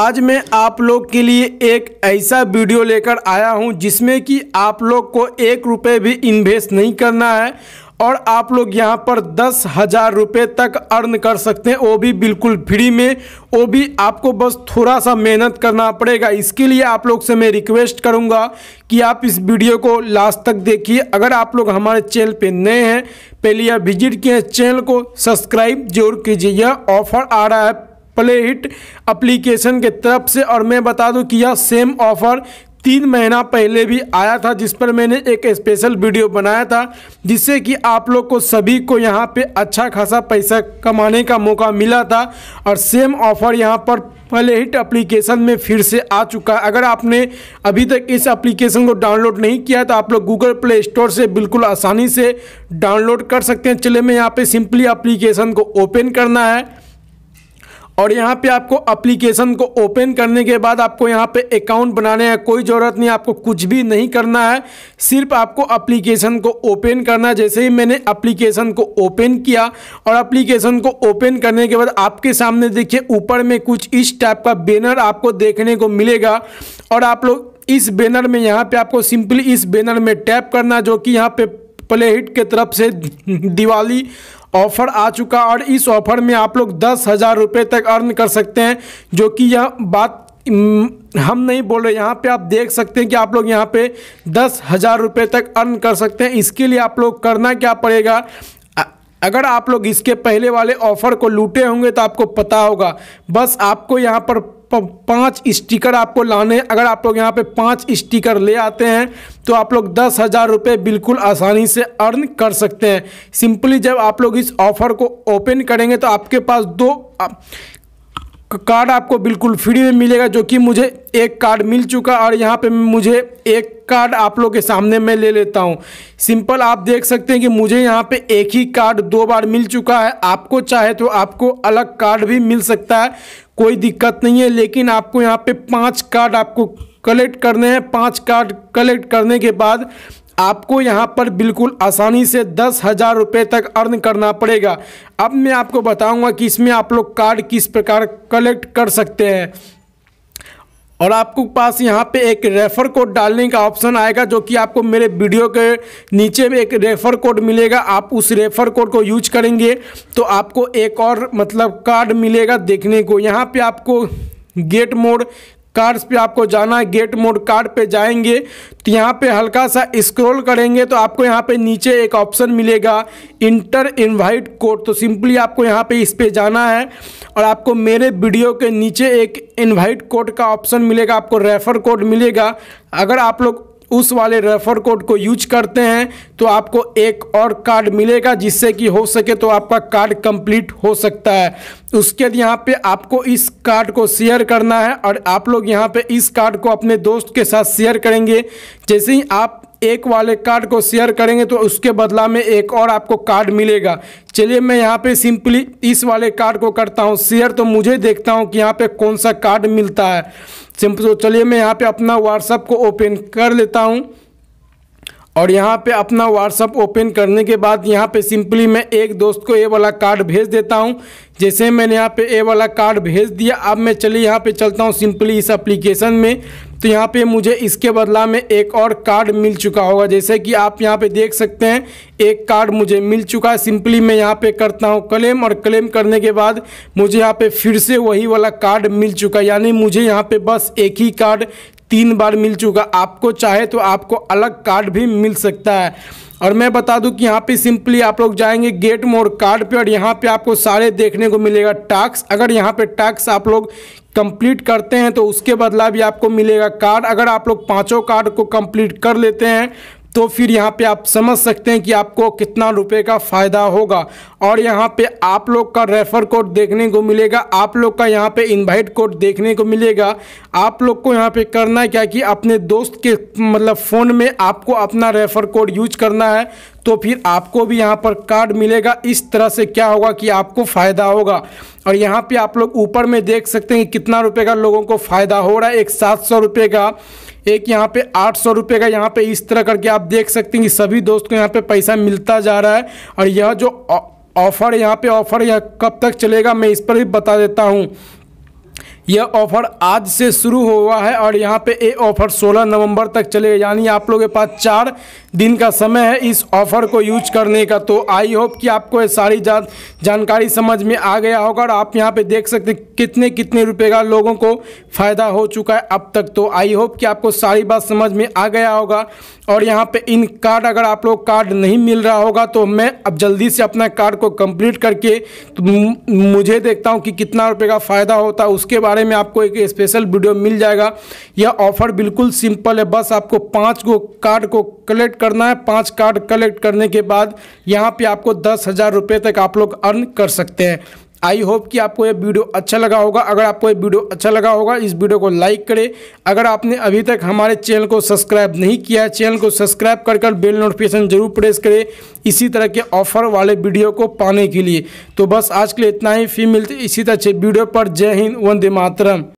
आज मैं आप लोग के लिए एक ऐसा वीडियो लेकर आया हूं जिसमें कि आप लोग को एक रुपये भी इन्वेस्ट नहीं करना है और आप लोग यहां पर दस हज़ार रुपये तक अर्न कर सकते हैं वो भी बिल्कुल फ्री में वो भी आपको बस थोड़ा सा मेहनत करना पड़ेगा इसके लिए आप लोग से मैं रिक्वेस्ट करूंगा कि आप इस वीडियो को लास्ट तक देखिए अगर आप लोग हमारे चैनल पे नए हैं पहले यह विजिट किए चैनल को सब्सक्राइब जरूर कीजिए यह ऑफर आ रहा है प्लेट अप्लीकेशन के तरफ से और मैं बता दूं कि यह सेम ऑफ़र तीन महीना पहले भी आया था जिस पर मैंने एक स्पेशल वीडियो बनाया था जिससे कि आप लोग को सभी को यहाँ पे अच्छा खासा पैसा कमाने का मौका मिला था और सेम ऑफ़र यहाँ पर पहले हिट एप्लीकेशन में फिर से आ चुका है अगर आपने अभी तक इस एप्लीकेशन को डाउनलोड नहीं किया तो आप लोग गूगल प्ले स्टोर से बिल्कुल आसानी से डाउनलोड कर सकते हैं चले मैं यहाँ पर सिंपली अप्लीकेशन को ओपन करना है और यहाँ पे आपको अप्लीकेशन को ओपन करने के बाद आपको यहाँ पे अकाउंट बनाने का कोई ज़रूरत नहीं आपको कुछ भी नहीं करना है सिर्फ आपको अप्लीकेशन को ओपन करना है जैसे ही मैंने अप्लीकेशन को ओपन किया और अप्लीकेशन को ओपन करने के बाद आपके सामने देखिए ऊपर में कुछ इस टाइप का बैनर आपको देखने को मिलेगा और आप लोग इस बैनर में यहाँ पर आपको सिंपली इस बैनर में टैप करना जो कि यहाँ पे प्ले हिट के तरफ से दिवाली ऑफर आ चुका और इस ऑफर में आप लोग दस हज़ार रुपये तक अर्न कर सकते हैं जो कि यह बात हम्म, हम नहीं बोल रहे यहाँ पे आप देख सकते हैं कि आप लोग यहाँ पे दस हज़ार रुपये तक अर्न कर सकते हैं इसके लिए आप लोग करना क्या पड़ेगा अगर आप लोग इसके पहले वाले ऑफर को लूटे होंगे तो आपको पता होगा बस आपको यहाँ पर पाँच स्टिकर आपको लाने अगर आप लोग यहाँ पे पाँच स्टिकर ले आते हैं तो आप लोग दस हज़ार रुपये बिल्कुल आसानी से अर्न कर सकते हैं सिंपली जब आप लोग इस ऑफ़र को ओपन करेंगे तो आपके पास दो कार्ड आपको बिल्कुल फ्री में मिलेगा जो कि मुझे एक कार्ड मिल चुका और यहाँ पे मुझे एक कार्ड आप लोग के सामने मैं ले लेता हूँ सिंपल आप देख सकते हैं कि मुझे यहाँ पे एक ही कार्ड दो बार मिल चुका है आपको चाहे तो आपको अलग कार्ड भी मिल सकता है कोई दिक्कत नहीं है लेकिन आपको यहाँ पे पांच कार्ड आपको कलेक्ट करने हैं पांच कार्ड कलेक्ट करने के बाद आपको यहाँ पर बिल्कुल आसानी से दस हज़ार रुपये तक अर्न करना पड़ेगा अब मैं आपको बताऊँगा कि इसमें आप लोग कार्ड किस प्रकार कलेक्ट कर सकते हैं और आपको पास यहाँ पे एक रेफ़र कोड डालने का ऑप्शन आएगा जो कि आपको मेरे वीडियो के नीचे में एक रेफ़र कोड मिलेगा आप उस रेफ़र कोड को यूज करेंगे तो आपको एक और मतलब कार्ड मिलेगा देखने को यहाँ पे आपको गेट मोड कार्ड्स पे आपको जाना है गेट मोड कार्ड पे जाएंगे तो यहाँ पे हल्का सा स्क्रॉल करेंगे तो आपको यहाँ पे नीचे एक ऑप्शन मिलेगा इंटर इनवाइट कोड तो सिंपली आपको यहाँ पे इस पे जाना है और आपको मेरे वीडियो के नीचे एक इनवाइट कोड का ऑप्शन मिलेगा आपको रेफर कोड मिलेगा अगर आप लोग उस वाले रेफर कोड को यूज करते हैं तो आपको एक और कार्ड मिलेगा जिससे कि हो सके तो आपका कार्ड कंप्लीट हो सकता है उसके बाद यहाँ पे आपको इस कार्ड को शेयर करना है और आप लोग यहाँ पे इस कार्ड को अपने दोस्त के साथ शेयर करेंगे जैसे ही आप एक वाले कार्ड को शेयर करेंगे तो उसके बदला में एक और आपको कार्ड मिलेगा चलिए मैं यहाँ पे सिंपली इस वाले कार्ड को करता हूँ शेयर तो मुझे देखता हूँ कि यहाँ पे कौन सा कार्ड मिलता है सिंपल तो चलिए मैं यहाँ पे अपना व्हाट्सअप को ओपन कर लेता हूँ और यहाँ पे अपना व्हाट्सअप ओपन करने के बाद यहाँ पे सिंपली मैं एक दोस्त को ये वाला कार्ड भेज देता हूँ जैसे मैंने यहाँ पे ये वाला कार्ड भेज दिया अब मैं चलिए यहाँ पे चलता हूँ सिंपली इस एप्लीकेशन में तो यहाँ पे मुझे इसके बदला में एक और कार्ड मिल चुका होगा जैसे कि आप यहाँ पे देख सकते हैं एक कार्ड मुझे मिल चुका है सिंपली मैं यहाँ पे करता हूँ क्लेम और क्लेम करने के बाद मुझे यहाँ पे फिर से वही वाला कार्ड मिल चुका यानी मुझे यहाँ पे बस एक ही कार्ड तीन बार मिल चुका आपको चाहे तो आपको अलग कार्ड भी मिल सकता है और मैं बता दूं कि यहाँ पे सिंपली आप लोग जाएंगे गेट मोड कार्ड पे और यहाँ पे आपको सारे देखने को मिलेगा टास्क अगर यहाँ पे टास्क आप लोग कंप्लीट करते हैं तो उसके बदला भी आपको मिलेगा कार्ड अगर आप लोग पांचों कार्ड को कंप्लीट कर लेते हैं तो फिर यहाँ पे आप समझ सकते हैं कि आपको कितना रुपए का फ़ायदा होगा और यहाँ पे आप लोग का रेफ़र कोड देखने को मिलेगा आप लोग का यहाँ पे इनवाइट कोड देखने को मिलेगा आप लोग को यहाँ पे करना है क्या कि अपने दोस्त के मतलब फ़ोन में आपको अपना रेफ़र कोड यूज करना है तो फिर आपको भी यहाँ पर कार्ड मिलेगा इस तरह से क्या होगा कि आपको फ़ायदा होगा और यहाँ पर आप लोग ऊपर में देख सकते हैं कि कितना रुपये का लोगों को फ़ायदा हो रहा है एक सात सौ रुपये का एक यहाँ पे आठ सौ रुपये का यहाँ पे इस तरह करके आप देख सकते हैं कि सभी दोस्त को यहाँ पे पैसा मिलता जा रहा है और यह जो ऑफर यहाँ पे ऑफर यह कब तक चलेगा मैं इस पर भी बता देता हूँ यह ऑफर आज से शुरू हुआ है और यहाँ पे ये ऑफर 16 नवंबर तक चलेगा यानी आप लोगों के पास चार दिन का समय है इस ऑफर को यूज करने का तो आई होप कि आपको ये सारी जा, जानकारी समझ में आ गया होगा और आप यहाँ पे देख सकते कितने कितने रुपए का लोगों को फ़ायदा हो चुका है अब तक तो आई होप कि आपको सारी बात समझ में आ गया होगा और यहाँ पे इन कार्ड अगर आप लोग कार्ड नहीं मिल रहा होगा तो मैं अब जल्दी से अपना कार्ड को कम्प्लीट करके तो मुझे देखता हूँ कि कितना रुपये का फ़ायदा होता है उसके बारे बारे में आपको एक स्पेशल वीडियो मिल जाएगा यह ऑफर बिल्कुल सिंपल है बस आपको पाँच को कार्ड को कलेक्ट करना है पाँच कार्ड कलेक्ट करने के बाद यहाँ पर आपको दस हज़ार रुपये तक आप लोग अर्न कर सकते हैं आई होप कि आपको यह वीडियो अच्छा लगा होगा अगर आपको यह वीडियो अच्छा लगा होगा इस वीडियो को लाइक करें अगर आपने अभी तक हमारे चैनल को सब्सक्राइब नहीं किया है चैनल को सब्सक्राइब कर कर बेल नोटिफिकेशन जरूर प्रेस करें इसी तरह के ऑफर वाले वीडियो को पाने के लिए तो बस आज के लिए इतना ही फी मिलती इसी तरह से वीडियो पर जय हिंद वंदे मातरम